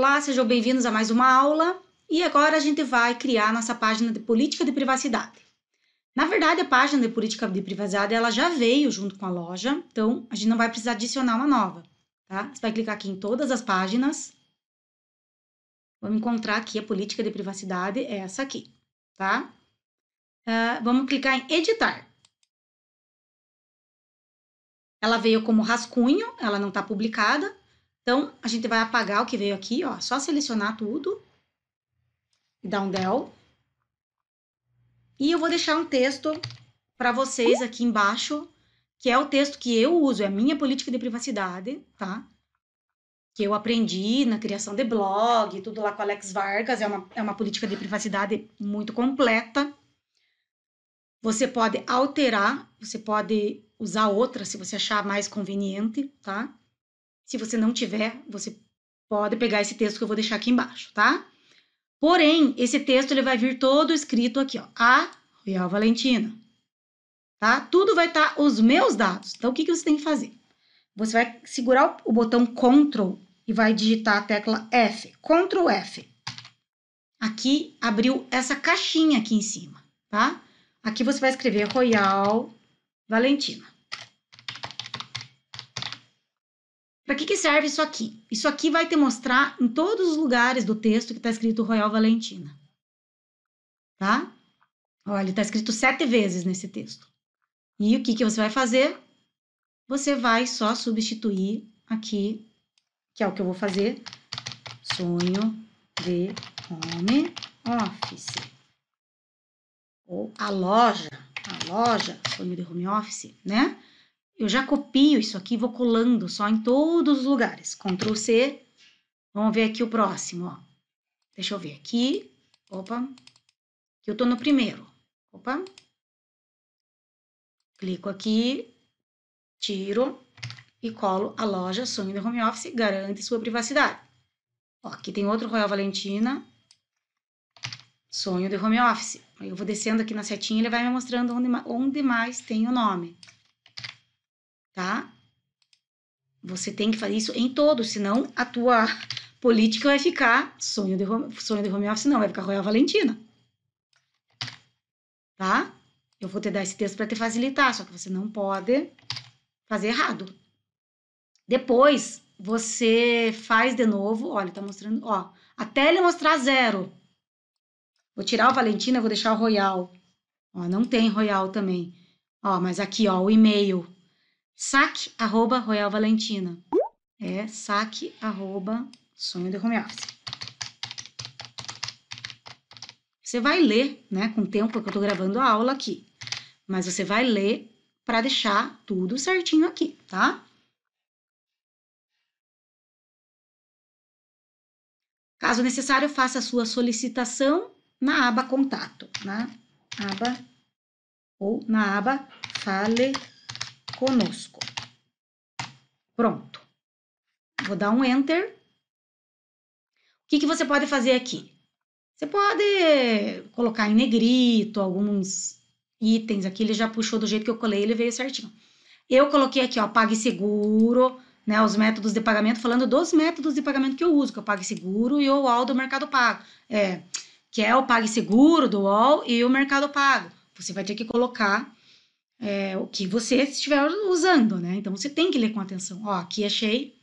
Olá, sejam bem-vindos a mais uma aula e agora a gente vai criar nossa página de política de privacidade. Na verdade, a página de política de privacidade ela já veio junto com a loja, então a gente não vai precisar adicionar uma nova, tá? Você vai clicar aqui em todas as páginas. Vamos encontrar aqui a política de privacidade, é essa aqui, tá? Uh, vamos clicar em editar. Ela veio como rascunho, ela não está publicada, então, a gente vai apagar o que veio aqui, ó. Só selecionar tudo. E dar um del. E eu vou deixar um texto para vocês aqui embaixo, que é o texto que eu uso, é a minha política de privacidade, tá? Que eu aprendi na criação de blog, tudo lá com Alex Vargas. É uma, é uma política de privacidade muito completa. Você pode alterar, você pode usar outra se você achar mais conveniente, tá? Se você não tiver, você pode pegar esse texto que eu vou deixar aqui embaixo, tá? Porém, esse texto ele vai vir todo escrito aqui, ó, a Royal Valentina, tá? Tudo vai estar tá os meus dados. Então, o que, que você tem que fazer? Você vai segurar o botão Ctrl e vai digitar a tecla F, Ctrl F. Aqui abriu essa caixinha aqui em cima, tá? Aqui você vai escrever Royal Valentina. Para que, que serve isso aqui? Isso aqui vai te mostrar em todos os lugares do texto que está escrito Royal Valentina. Tá? Olha, está escrito sete vezes nesse texto. E o que, que você vai fazer? Você vai só substituir aqui, que é o que eu vou fazer, sonho de home office. Ou a loja, a loja, sonho de home office, né? eu já copio isso aqui, vou colando só em todos os lugares. Ctrl C. Vamos ver aqui o próximo, ó. Deixa eu ver aqui. Opa. Aqui eu tô no primeiro. Opa. Clico aqui, tiro e colo a loja Sonho do Home Office, garante sua privacidade. Ó, aqui tem outro Royal Valentina, Sonho do Home Office. Eu vou descendo aqui na setinha, ele vai me mostrando onde, onde mais tem o nome tá? Você tem que fazer isso em todos, senão a tua política vai ficar sonho de home, sonho de home office, não, vai ficar Royal Valentina. Tá? Eu vou te dar esse texto para te facilitar, só que você não pode fazer errado. Depois, você faz de novo, olha, tá mostrando, ó, até ele mostrar zero. Vou tirar o Valentina, vou deixar o Royal. Ó, não tem Royal também. Ó, mas aqui, ó, o e-mail saque arroba Royal Valentina. É saque arroba sonho de home office. Você vai ler, né, com o tempo que eu tô gravando a aula aqui, mas você vai ler para deixar tudo certinho aqui, tá? Caso necessário, faça a sua solicitação na aba Contato, na aba ou na aba Fale conosco. Pronto. Vou dar um Enter. O que, que você pode fazer aqui? Você pode colocar em negrito alguns itens aqui. Ele já puxou do jeito que eu colei, ele veio certinho. Eu coloquei aqui, ó, PagSeguro, né, os métodos de pagamento, falando dos métodos de pagamento que eu uso, que é o PagSeguro e o UOL do Mercado Pago. É, que é o PagSeguro do UOL e o Mercado Pago. Você vai ter que colocar é, o que você estiver usando, né? Então você tem que ler com atenção. Ó, aqui achei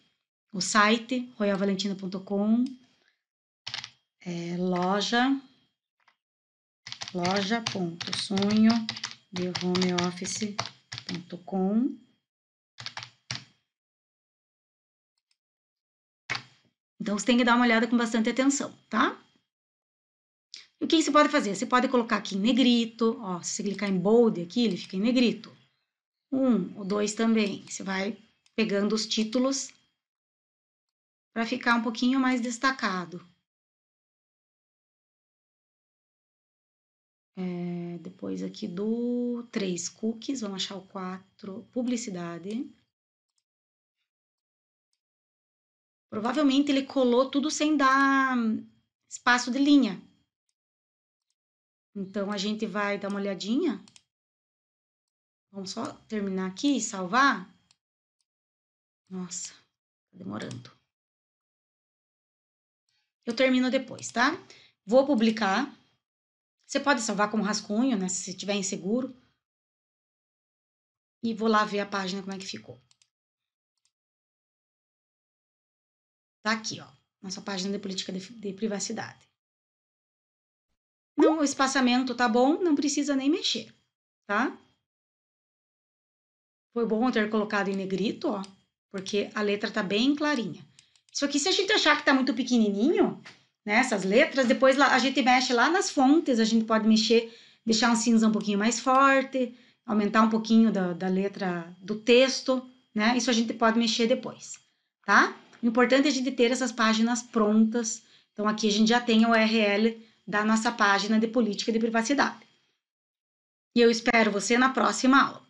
o site royalvalentina.com, é, loja, loja.sonho de homeoffice.com. Então você tem que dar uma olhada com bastante atenção, tá? O que você pode fazer? Você pode colocar aqui em negrito, ó, se você clicar em bold aqui, ele fica em negrito. Um, o dois também. Você vai pegando os títulos para ficar um pouquinho mais destacado. É, depois aqui do três cookies, vamos achar o quatro publicidade. Provavelmente ele colou tudo sem dar hum, espaço de linha, então, a gente vai dar uma olhadinha. Vamos só terminar aqui e salvar. Nossa, tá demorando. Eu termino depois, tá? Vou publicar. Você pode salvar como rascunho, né? Se estiver inseguro. E vou lá ver a página como é que ficou. Tá aqui, ó. Nossa página de política de, de privacidade. Não, o espaçamento tá bom, não precisa nem mexer, tá? Foi bom ter colocado em negrito, ó, porque a letra tá bem clarinha. Isso aqui, se a gente achar que tá muito pequenininho, né, essas letras, depois a gente mexe lá nas fontes, a gente pode mexer, deixar um cinza um pouquinho mais forte, aumentar um pouquinho da, da letra do texto, né? Isso a gente pode mexer depois, tá? O importante é a gente ter essas páginas prontas. Então, aqui a gente já tem a URL da nossa página de política de privacidade. E eu espero você na próxima aula.